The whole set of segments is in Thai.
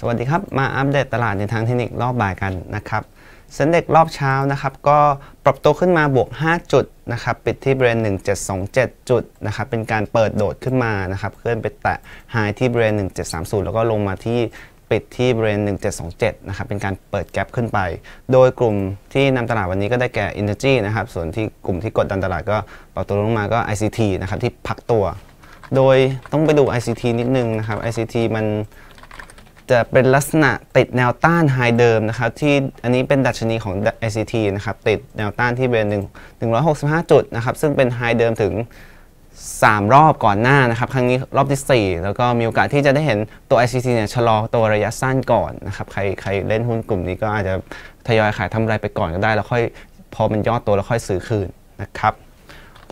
สวัสดีครับ มาอัปเดตตลาดในทางเทคนิครอบบ่ายกันนะครับเซ็นเด็กรอบเช้านะครับก็ปรับตัวขึ้นมาบวก 5 จุดนะครับปิดที่บริเวณ1727 จุดนะครับเป็นการเปิดโดดขึ้นมานะครับเคลื่อนไปแตะไฮที่บริเวณ1730 แล้วก็ลงมาที่ปิดที่บริเวณ1727นะครับเป็นการเปิดแกลบขึ้นไป โดยกลุ่มที่นำตลาดวันนี้ก็ได้แก่ Energy นะครับส่วนที่กลุ่มที่กดดันตลาดก็ปรับตัวลงมาก็ ICT นะครับที่พักตัว โดยต้องไปดู ICT นิดนึงนะครับ ICT มันจะเป็นลักษณะติดแนวต้านไฮเดิมนะครับที่อันนี้เป็นดัชนีของ ICT นะครับติดแนวต้านที่เป็น1 165 จุดนะครับซึ่งเป็นไฮเดิมถึง 3 รอบก่อนหน้านะครับ ครั้งนี้รอบที่ 4 แล้วก็มีโอกาสที่จะได้เห็นตัว ICT เนี่ยชะลอตัวระยะสั้นก่อนนะครับใครใครเล่นหุ้นกลุ่มนี้ก็อาจจะทยอยขายทำไรไปก่อนก็ได้แล้วค่อยพอมันย่อตัวแล้วค่อยซื้อคืนนะครับ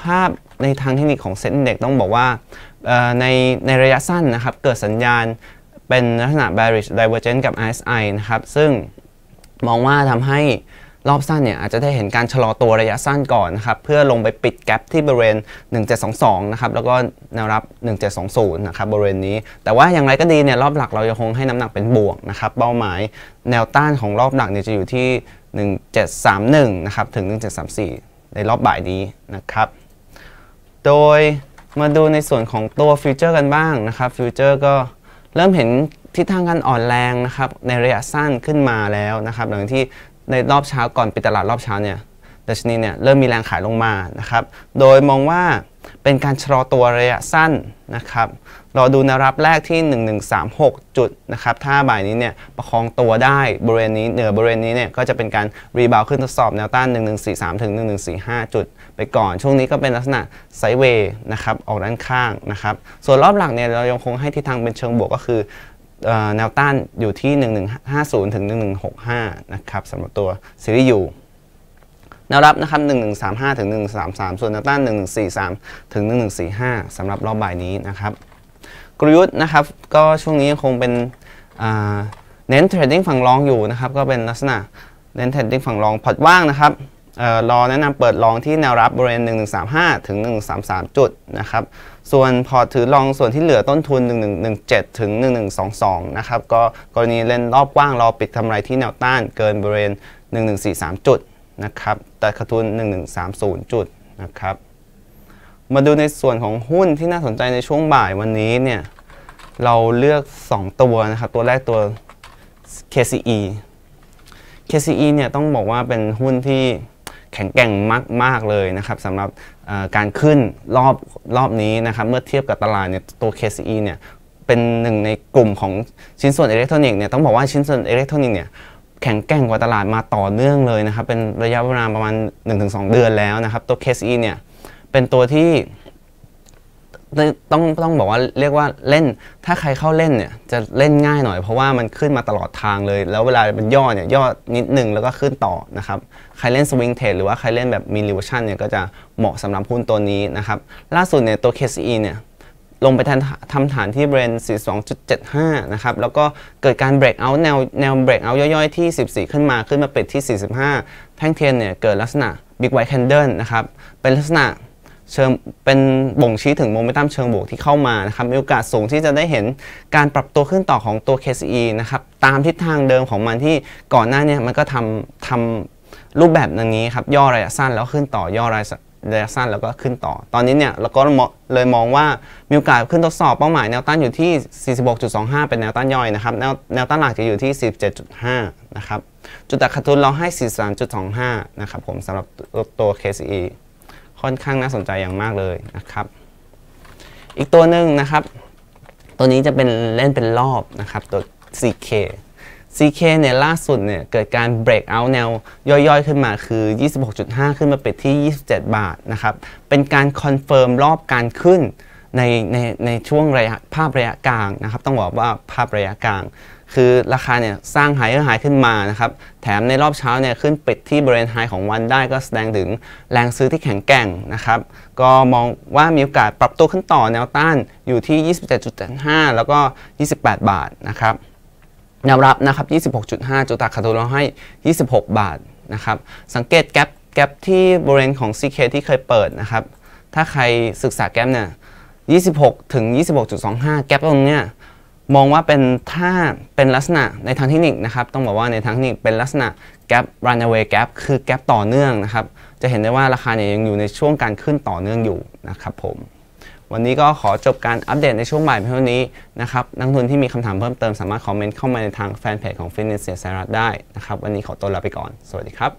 ภาพในทางเทคนิคของเซ็นเด็กต้องบอกว่าในในระยะสั้นนะครับเกิดสัญญาณเป็นลักษณะ bearish divergence กับ RSI นะครับ ซึ่งมองว่าทำให้รอบสั้นเนี่ยอาจจะได้เห็นการชะลอตัวระยะสั้นก่อนนะครับเพื่อลงไปปิดแกลบที่บริเวณ1722นะครับแล้วก็แนวรับ 1720 นะครับบริเวณนี้ แต่ว่าอย่างไรก็ดีเนี่ยรอบหลักเราจะคงให้น้ำหนักเป็นบวกนะครับเป้าหมายแนวต้านของรอบหลักเนี่ยจะอยู่ที่ 1731 นะครับ ถึง 1734 ในรอบบ่ายนี้นะครับ โดยมาดูในส่วนของตัวฟิวเจอร์กันบ้างนะครับฟิวเจอร์ก็เริ่มเห็นทิศทางการอ่อนแรงนะครับในระยะสั้นขึ้นมาแล้วนะครับหลังที่ในรอบเช้าก่อนปิดตลาดรอบเช้าเนี่ยดัชนีเนี่ยเริ่มมีแรงขายลงมานะครับโดยมองว่าเป็นการชะลอตัวระยะสั้นนะครับ รอดูแนวรับแรกที่ 1136 จุดนะครับ ถ้าบ่ายนี้เนี่ยประคองตัวได้บริเวณนี้เหนือบริเวณนี้เนี่ยก็จะเป็นการรีบาวขึ้นทดสอบแนวต้าน 1143 ถึง 1145 จุด ไปก่อน ช่วงนี้ก็เป็นลักษณะไซเวย์นะครับ ออกด้านข้างนะครับ ส่วนรอบหลักเนี่ยเรายังคงให้ทิศทางเป็นเชิงบวกก็คือแนวต้านอยู่ที่ 1150 ถึง 1165 นะครับสำหรับตัวซีรีส์อยู่แนวรับนะครับ 1135ถึง1 3 3 ส่วนแนวต้าน1143ถึง1145สำหรับรอบบ่ายนี้นะครับ กลยุทธ์นะครับ ก็ช่วงนี้คงเป็นเน้นเทรดดิ้งฝั่งรองอยู่นะครับ ก็เป็นลักษณะเน้นเทรดดิ้งฝั่งรองพอร์ตว่างนะครับรอแนะนำเปิดรองที่แนวรับบริเวณ1135ถึง1133 จุดนะครับ ส่วนพอถือลองส่วนที่เหลือต้นทุน 1117ถึง1122นะครับ ก็กรณีเล่นรอบกว้าง รอปิดทำไรที่แนวต้านเกินบริเวณ1143จุดนะครับตัดขาดทุน 1130 จุดนะครับมาดูในส่วนของหุ้นที่น่าสนใจในช่วงบ่ายวันนี้เนี่ยเราเลือก 2ตัวนะครับตัวแรกตัว KCE KCE เนี่ยต้องบอกว่าเป็นหุ้นที่แข็งแกร่งมาก ๆ เลยนะครับสำหรับการขึ้นรอบรอบนี้นะครับเมื่อเทียบกับตลาดเนี่ยตัว KCE เนี่ยเป็นหนึ่งในกลุ่มของชิ้นส่วนอิเล็กทรอนิกส์เนี่ยต้องบอกว่าชิ้นส่วนอิเล็กทรอนิกส์เนี่ยแข็งแกร่งกว่าตลาดมาต่อเนื่องเลยนะครับ เป็นระยะเวลาประมาณ 1-2 เดือนแล้วนะครับ ตัวเคสอีเนี่ย เป็นตัวที่ ต้องต้องบอกว่าเรียกว่าเล่นถ้าใครเข้าเล่นเนี่ย จะเล่นง่ายหน่อยเพราะว่ามันขึ้นมาตลอดทางเลย แล้วเวลามันย่อเนี่ยย่อนิดหนึ่งแล้วก็ขึ้นต่อนะครับ ใครเล่นสวิงเทรดหรือว่าใครเล่นแบบมีลิวชั่นเนี่ยก็จะเหมาะสำหรับหุ้นตัวนี้นะครับล่าสุดเนี่ยตัวสอีเนี่ยลงไปทำฐานที่บริเวณ42.75 นะครับ แล้วก็เกิดการเบรกเอาแนวแนวเบรกเอาย่อยๆที่ 14 ขึ้นมาขึ้นมาปิดที่ 45 แท่งเทียนเนี่ยเกิดลักษณะ Big White Candle นะครับ เป็นลักษณะเชิงเป็นบ่งชี้ถึงโมเมนตัมเชิงบวกที่เข้ามานะครับ มีโอกาสสูงที่จะได้เห็นการปรับตัวขึ้นต่อของตัว KCE นะครับ ตามทิศทางเดิมของมันที่ก่อนหน้าเนี่ยมันก็ทำทำรูปแบบอย่างนี้ครับ ย่อระยะสั้นแล้วขึ้นต่อย่อระยะระยะสั้นแล้วก็ขึ้นต่อ ตอนนี้เนี่ยเราก็เลยมองว่ามีโอกาสขึ้นทดสอบเป้าหมายแนวต้านอยู่ที่ 46.25 เป็นแนวต้านย่อยนะครับแนวแนวต้านหลักจะอยู่ที่ 47.5 นะครับ จุดตัดขาดทุนเราให้ 43.25 นะครับผมสำหรับตัว KCE ค่อนข้างน่าสนใจอย่างมากเลยนะครับ อีกตัวหนึ่งนะครับ ตัวนี้จะเป็นเล่นเป็นรอบนะครับตัว CK CK เนี่ยล่าสุดเนี่ยเกิดการเบรกเอาแนว ย่อยๆขึ้นมา คือ 26.5 ขึ้นมาเป็นที่ 27 บาทนะครับ เป็นการคอนเฟิร์มรอบการขึ้นในในในช่วงระยะภาพระยะกลางนะครับต้องบอกว่าภาพระยะกลาง คือราคาเนี่ยสร้างหายหายขึ้นมานะครับแถมในรอบเช้าเนี่ยขึ้นปิดที่บริเวณไฮของวันได้ก็แสดงถึงแรงซื้อที่แข็งแกร่งนะครับก็มองว่ามีโอกาสปรับตัวขึ้นต่อแนวต้านอยู่ที่ 27.5 แล้วก็ 28 บาทนะครับแนวรับนะครับ 26.5จุดตัดขาดทุนเราให้ 26 บาทนะครับ สังเกตแกลบแกลที่บริเวณของ CK ที่เคยเปิดนะครับ ถ้าใครศึกษาแกลบเนี่ย26ถึง 26.25 แกลบตรงเนี้ยมองว่าเป็นถ้าเป็นลักษณะในทางเทคนิคนะครับต้องบอกว่าในทางเทคนิคเป็นลักษณะ แกลบ runaway gap คือแกลบต่อเนื่องนะครับจะเห็นได้ว่าราคาเนี่ยยังอยู่ในช่วงการขึ้นต่อเนื่องอยู่นะครับผมวันนี้ก็ขอจบการอัปเดตในช่วงบ่ายเพียงเท่านี้นะครับนักทุนที่มีคำถามเพิ่มเติมสามารถคอมเมนต์เข้ามาในทางแฟนเพจของฟินแลนเซียสหรัฐได้นะครับวันนี้ขอตัวลาไปก่อน สวัสดีครับ